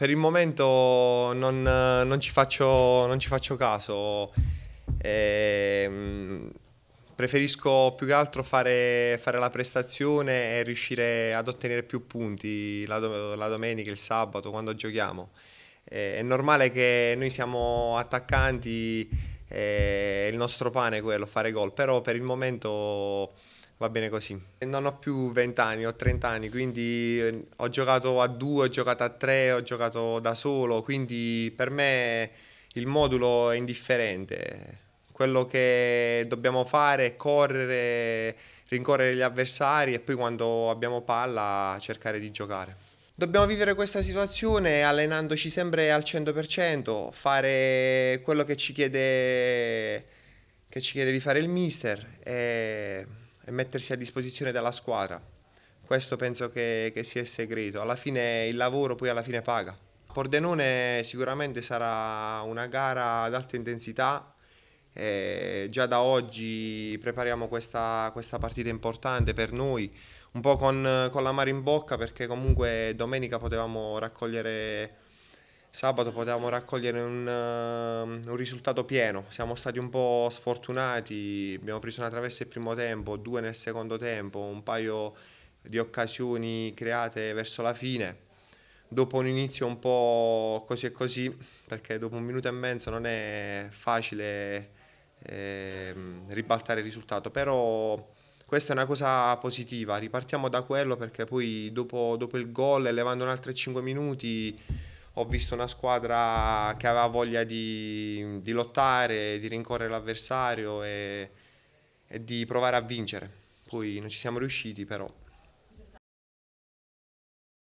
per il momento non, non, ci, faccio, non ci, faccio, caso. E, ehm, preferisco più che altro fare, fare, la prestazione e riuscire ad ottenere più punti la, do, la domenica, il sabato, quando giochiamo. E, eh, è normale che noi siamo attaccanti eh, il nostro pane è quello, fare gol, però per il momento va bene così. Non ho più 20 anni, ho 30 anni, quindi eh, ho giocato a due, ho giocato a tre, ho giocato da solo, quindi per me il modulo è indifferente. Quello che dobbiamo fare è correre, rincorrere gli avversari e poi quando abbiamo palla cercare di giocare. Dobbiamo vivere questa situazione allenandoci sempre al 100%, fare quello che ci chiede, che ci chiede di fare il mister. E e mettersi a disposizione della squadra. Questo penso che, che sia il segreto. Alla fine il lavoro poi alla fine paga. Pordenone sicuramente sarà una gara ad alta intensità. Eh, già da oggi prepariamo questa, questa, partita importante per noi, un po' con, con la mare in bocca perché comunque domenica potevamo raccogliere Sabato potevamo raccogliere un, ehm, un, risultato pieno, siamo stati un po' sfortunati, abbiamo preso una traversa il primo tempo, due nel secondo tempo, un paio di occasioni create verso la fine. Dopo un inizio un po' così e così, perché dopo un minuto e mezzo non è facile eh, ribaltare il risultato, però questa è una cosa positiva, ripartiamo da quello perché poi dopo, dopo il gol, levando un altro 5 minuti, ho visto una squadra che aveva voglia di, di lottare, di rincorrere l'avversario e, e di provare a vincere. Poi non ci siamo riusciti, però